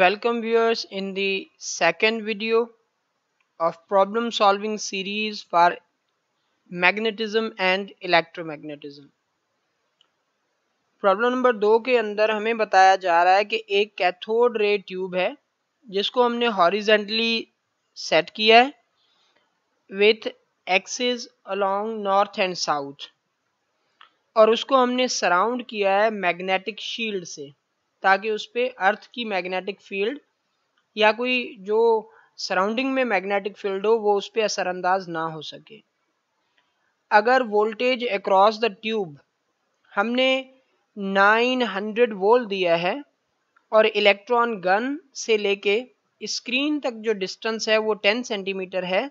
Welcome viewers in the second video of problem solving series for magnetism and electromagnetism. Problem number दो के अंदर हमें बताया जा रहा है कि एक कैथोड रे ट्यूब है जिसको हमने हॉरिजेंटली सेट किया है with axis along north and south और उसको हमने सराउंड किया है मैग्नेटिक शील्ड से ताकि उस पर अर्थ की मैग्नेटिक फील्ड या कोई जो सराउंडिंग में मैग्नेटिक फील्ड हो वो उस पर असरअंदाज ना हो सके अगर वोल्टेज अक्रॉस द ट्यूब हमने 900 वोल्ट दिया है और इलेक्ट्रॉन गन से लेके स्क्रीन तक जो डिस्टेंस है वो 10 सेंटीमीटर है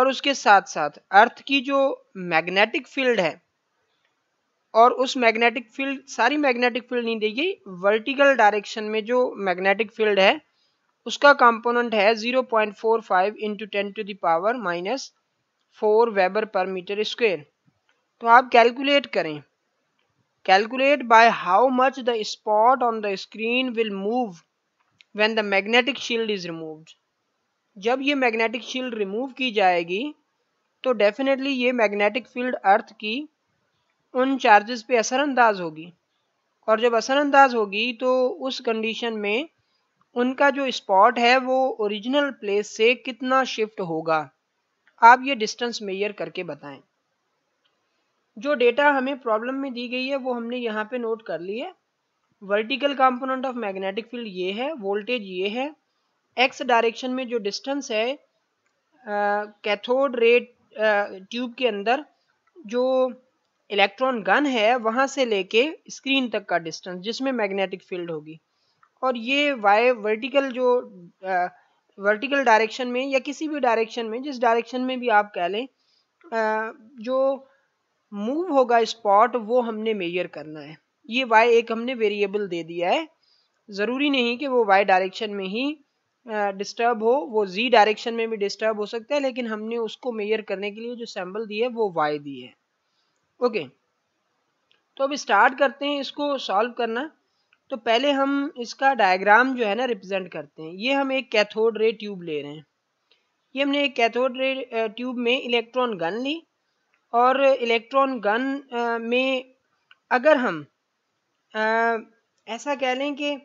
और उसके साथ साथ अर्थ की जो मैग्नेटिक फील्ड है और उस मैग्नेटिक फील्ड सारी मैग्नेटिक फील्ड नहीं देगी वर्टिकल डायरेक्शन में जो मैग्नेटिक फील्ड है उसका कंपोनेंट है 0.45 point four five into ten to the power minus four weber per metre square तो आप कैलकुलेट करें calculate by how much the spot on the screen will move when the magnetic field is removed जब ये magnetic shield remove की जाएगी तो definitely ये magnetic field earth की उन चार्जेस पे असरअंदाज होगी और जब असरअंदाज होगी तो उस कंडीशन में उनका जो स्पॉट है वो ओरिजिनल प्लेस से कितना शिफ्ट होगा आप ये डिस्टेंस मेयर करके बताएं जो डेटा हमें प्रॉब्लम में दी गई है वो हमने यहाँ पे नोट कर ली है vertical component of magnetic field ये है वोल्टेज ये है एक्स डायरेक्शन में जो डिस्टेंस है कैथोड रेट ट्यूब के अंदर जो इलेक्ट्रॉन गन है वहाँ से लेके स्क्रीन तक का डिस्टेंस जिसमें मैग्नेटिक फील्ड होगी और ये वाई वर्टिकल जो आ, वर्टिकल डायरेक्शन में या किसी भी डायरेक्शन में जिस डायरेक्शन में भी आप कह लें आ, जो मूव होगा स्पॉट वो हमने मेजर करना है ये वाई एक हमने वेरिएबल दे दिया है ज़रूरी नहीं कि वो वाई डायरेक्शन में ही डिस्टर्ब हो वो जी डायरेक्शन में भी डिस्टर्ब हो सकता है लेकिन हमने उसको मेजर करने के लिए जो सैम्बल दी है वो वाई दी है ओके तो अब स्टार्ट करते हैं इसको सॉल्व करना तो पहले हम इसका डायग्राम जो है ना रिप्रेजेंट करते हैं ये हम एक कैथोड रे ट्यूब ले रहे हैं ये हमने एक कैथोड रे ट्यूब में इलेक्ट्रॉन गन ली और इलेक्ट्रॉन गन में अगर हम ऐसा कह लें कि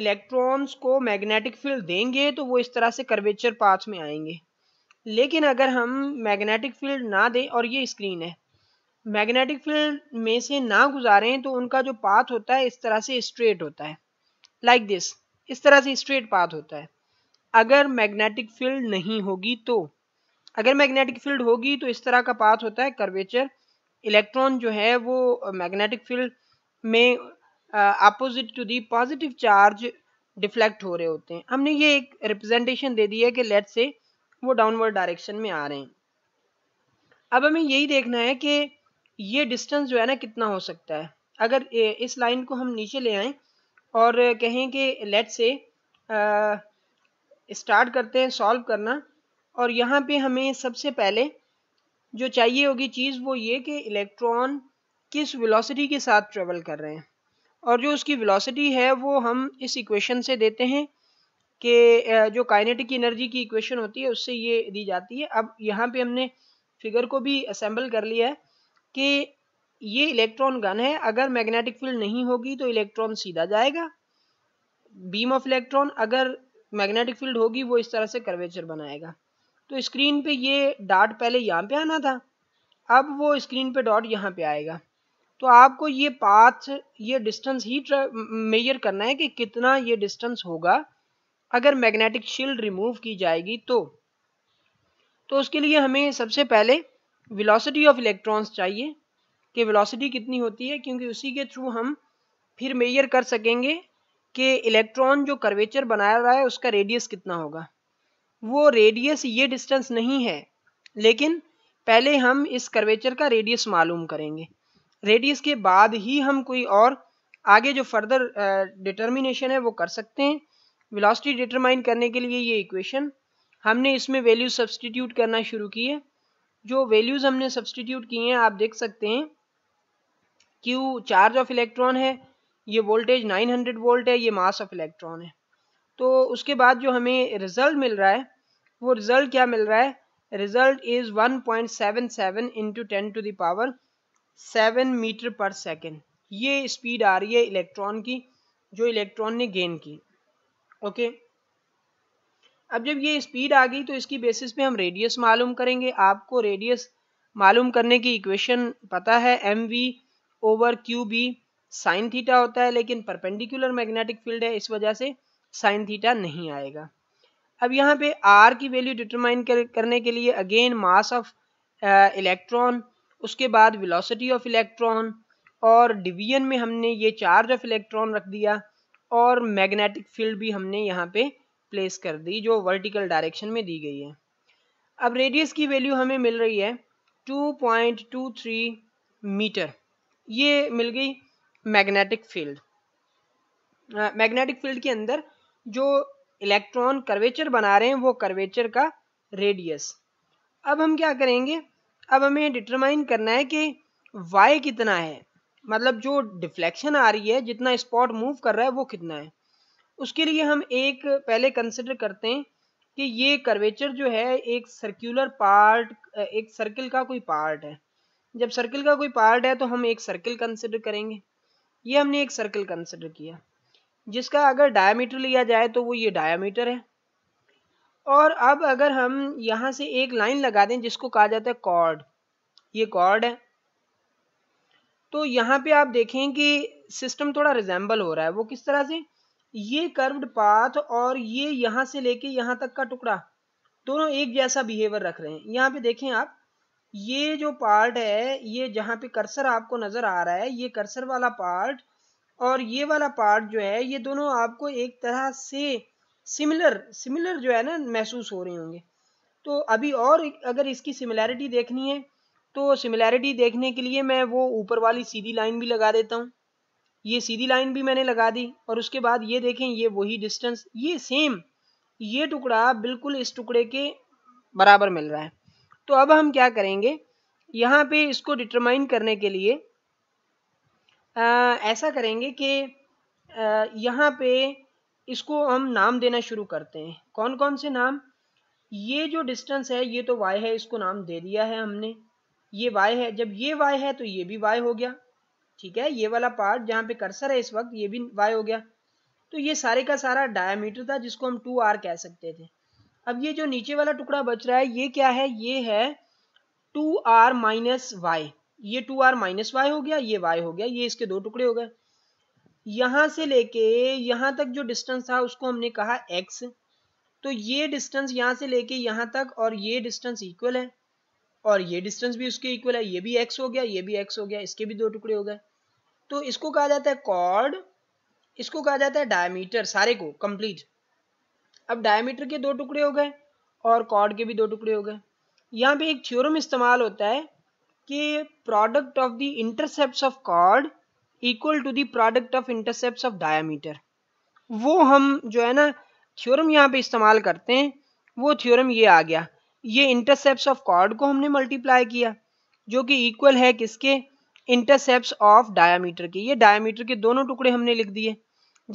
इलेक्ट्रॉन्स को मैग्नेटिक फील्ड देंगे तो वो इस तरह से कर्वेचर पाथ में आएंगे लेकिन अगर हम मैग्नेटिक फील्ड ना दें और ये स्क्रीन है मैग्नेटिक फील्ड में से ना गुजारें तो उनका जो पाथ होता है इस तरह से स्ट्रेट होता है लाइक like दिस इस तरह से स्ट्रेट पाथ होता है अगर मैग्नेटिक फील्ड नहीं होगी तो अगर मैग्नेटिक फील्ड होगी तो इस तरह का पाथ होता है कर्वेचर इलेक्ट्रॉन जो है वो मैग्नेटिक फील्ड में opposite to the positive charge deflect हो रहे होते हैं हमने ये एक रिप्रेजेंटेशन दे दी है कि लेट से वो डाउनवर्ड डायरेक्शन में आ रहे हैं अब हमें यही देखना है कि ये डिस्टेंस जो है ना कितना हो सकता है अगर इस लाइन को हम नीचे ले आए और कहें कि लेट से स्टार्ट करते हैं सॉल्व करना और यहाँ पे हमें सबसे पहले जो चाहिए होगी चीज़ वो ये कि इलेक्ट्रॉन किस वेलोसिटी के साथ ट्रेवल कर रहे हैं और जो उसकी वेलोसिटी है वो हम इस इक्वेशन से देते हैं कि जो काइनेटिक एनर्जी की इक्वेशन होती है उससे ये दी जाती है अब यहाँ पे हमने फिगर को भी असेंबल कर लिया है कि ये इलेक्ट्रॉन गन है अगर मैग्नेटिक फील्ड नहीं होगी तो इलेक्ट्रॉन सीधा जाएगा बीम ऑफ इलेक्ट्रॉन अगर मैग्नेटिक फील्ड होगी वो इस तरह से कर्वेचर बनाएगा तो स्क्रीन पे ये डॉट पहले यहाँ पे आना था अब वो स्क्रीन पे डॉट यहाँ पे आएगा तो आपको ये पाथ ये डिस्टेंस ही मेजर करना है कि कितना ये डिस्टेंस होगा अगर मैग्नेटिक शील्ड रिमूव की जाएगी तो तो उसके लिए हमें सबसे पहले वेलोसिटी ऑफ इलेक्ट्रॉन्स चाहिए कि वेलोसिटी कितनी होती है क्योंकि उसी के थ्रू हम फिर मेजर कर सकेंगे कि इलेक्ट्रॉन जो कर्वेचर बनाया रहा है उसका रेडियस कितना होगा वो रेडियस ये डिस्टेंस नहीं है लेकिन पहले हम इस कर्वेचर का रेडियस मालूम करेंगे रेडियस के बाद ही हम कोई और आगे जो फर्दर डिटर्मिनेशन uh, है वो कर सकते हैं वेलोसिटी डिटरमाइन करने के लिए ये इक्वेशन हमने इसमें वैल्यू सब्सटीट्यूट करना शुरू की है जो वैल्यूज़ हमने सब्सटीट्यूट किए हैं आप देख सकते हैं क्यू चार्ज ऑफ इलेक्ट्रॉन है ये वोल्टेज 900 वोल्ट है ये मास ऑफ इलेक्ट्रॉन है तो उसके बाद जो हमें रिजल्ट मिल रहा है वो रिजल्ट क्या मिल रहा है result is 1.77 point seven seven into ten to the power seven metre per second ये स्पीड आ रही है इलेक्ट्रॉन की जो इलेक्ट्रॉन ने गेन की ओके okay? अब जब ये स्पीड आ गई तो इसकी बेसिस पे हम रेडियस मालूम करेंगे आपको रेडियस मालूम करने की इक्वेशन पता है M V over Q B sine theta होता है लेकिन परपेंडिकुलर मैग्नेटिक फील्ड है इस वजह से साइन थीटा नहीं आएगा अब यहाँ पे आर की वैल्यू डिटरमाइन कर, करने के लिए अगेन मास ऑफ इलेक्ट्रॉन उसके बाद विलोसिटी ऑफ इलेक्ट्रॉन और डिवीजन में हमने ये चार्ज ऑफ इलेक्ट्रॉन रख दिया और मैग्नेटिक फील्ड भी हमने यहाँ पे प्लेस कर दी जो वर्टिकल डायरेक्शन में दी गई है अब रेडियस की वैल्यू हमें मिल रही है 2.23 मीटर ये मिल गई मैग्नेटिक फील्ड मैग्नेटिक फील्ड के अंदर जो इलेक्ट्रॉन कर्वेचर बना रहे हैं वो कर्वेचर का रेडियस अब हम क्या करेंगे अब हमें डिटरमाइन करना है कि वाई कितना है मतलब जो डिफ्लेक्शन आ रही है जितना स्पॉट मूव कर रहा है वो कितना है उसके लिए हम एक पहले कंसिडर करते हैं कि ये कर्वेचर जो है एक सर्कुलर पार्ट एक सर्किल का कोई पार्ट है जब सर्किल का कोई पार्ट है तो हम एक सर्किल कंसिडर करेंगे ये हमने एक सर्किल कंसिडर किया जिसका अगर डायामीटर लिया जाए तो वो ये डायमीटर है और अब अगर हम यहाँ से एक लाइन लगा दें जिसको कहा जाता है कॉर्ड ये कॉर्ड है तो यहाँ पे आप देखें कि सिस्टम थोड़ा रिजेंबल हो रहा है वो किस तरह से ये कर्व्ड पाथ और ये यहाँ से लेके यहाँ तक का टुकड़ा दोनों एक जैसा बिहेवियर रख रहे हैं यहाँ पे देखें आप ये जो पार्ट है ये जहां पे कर्सर आपको नज़र आ रहा है ये कर्सर वाला पार्ट और ये वाला पार्ट जो है ये दोनों आपको एक तरह से सिमिलर सिमिलर जो है ना महसूस हो रहे होंगे तो अभी और अगर इसकी सिमिलैरिटी देखनी है तो सिमिलैरिटी देखने के लिए मैं वो ऊपर वाली सीधी लाइन भी लगा देता हूँ ये सीधी लाइन भी मैंने लगा दी और उसके बाद ये देखें ये वही डिस्टेंस ये सेम ये टुकड़ा बिल्कुल इस टुकड़े के बराबर मिल रहा है तो अब हम क्या करेंगे यहाँ पे इसको डिटरमाइन करने के लिए आ, ऐसा करेंगे कि यहाँ पे इसको हम नाम देना शुरू करते हैं कौन कौन से नाम ये जो डिस्टेंस है ये तो y है इसको नाम दे दिया है हमने ये y है जब ये y है तो ये भी y हो गया ठीक है ये वाला पार्ट जहाँ पे कर्सर है इस वक्त ये भी वाई हो गया तो ये सारे का सारा डायमीटर था जिसको हम टू आर कह सकते थे अब ये जो नीचे वाला टुकड़ा बच रहा है ये क्या है ये है टू आर माइनस वाई ये टू आर माइनस वाई हो गया ये वाई हो गया ये इसके दो टुकड़े हो गए यहां से लेके यहां तक जो डिस्टेंस था उसको हमने कहा एक्स तो ये डिस्टेंस यहां से लेके यहां तक और ये डिस्टेंस इक्वल है और ये डिस्टेंस भी उसके इक्वल है ये भी एक्स हो गया ये भी एक्स हो गया इसके भी दो टुकड़े हो गए तो इसको कहा जाता है कॉर्ड इसको कहा जाता है डायमीटर सारे को कंप्लीट अब डायमीटर के दो टुकड़े हो गए और कॉर्ड के भी दो टुकड़े हो गए यहाँ पे एक थ्योरम इस्तेमाल होता है कि product of the intercept of chord equal to the product of intercept of diameter वो हम जो है ना थ्योरम यहाँ पे इस्तेमाल करते हैं वो थ्योरम ये आ गया ये इंटरसेप्ट ऑफ कॉर्ड को हमने मल्टीप्लाई किया जो कि इक्वल है किसके इंटरसेप्ट ऑफ डायामीटर के ये डायामीटर के दोनों टुकड़े हमने लिख दिए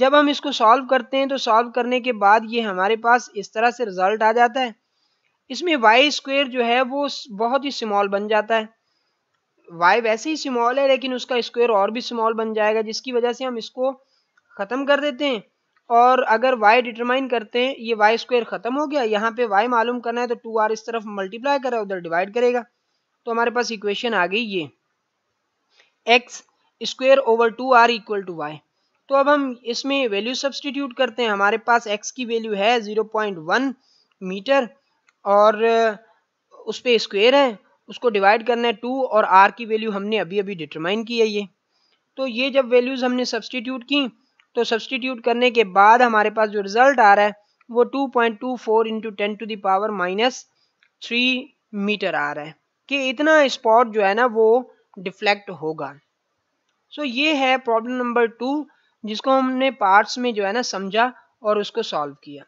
जब हम इसको सॉल्व करते हैं तो सॉल्व करने के बाद ये हमारे पास इस तरह से रिजल्ट आ जाता है इसमें वाई स्क्वेयर जो है वो बहुत ही स्मॉल बन जाता है वाई वैसे ही स्मॉल है लेकिन उसका स्क्वेयर और भी स्मॉल बन जाएगा जिसकी वजह से हम इसको ख़त्म कर देते हैं और अगर वाई डिटरमाइन करते हैं ये वाई स्क्वेयर ख़त्म हो गया यहाँ पे वाई मालूम करना है तो टू आर इस तरफ मल्टीप्लाई करा उधर डिवाइड करेगा तो हमारे पास इक्वेशन आ गई ये X square over two R equal to Y तो अब हम इसमें वैल्यू सब्सटीट्यूट करते हैं हमारे पास एक्स की वैल्यू है ज़ीरो पॉइंट वन मीटर और उस पर स्क्वेयर है उसको डिवाइड करना है टू और आर की वैल्यू हमने अभी अभी डिटरमाइन की है ये तो ये जब वैल्यूज़ हमने सब्सटीट्यूट की तो सब्सटीट्यूट करने के बाद हमारे पास जो रिज़ल्ट आ रहा है वो two point two four into ten to the power minus three metre आ रहा है कि इतना स्पॉट जो है ना वो डिफ्लेक्ट होगा सो so, ये है प्रॉब्लम नंबर टू जिसको हमने पार्ट्स में जो है ना समझा और उसको सॉल्व किया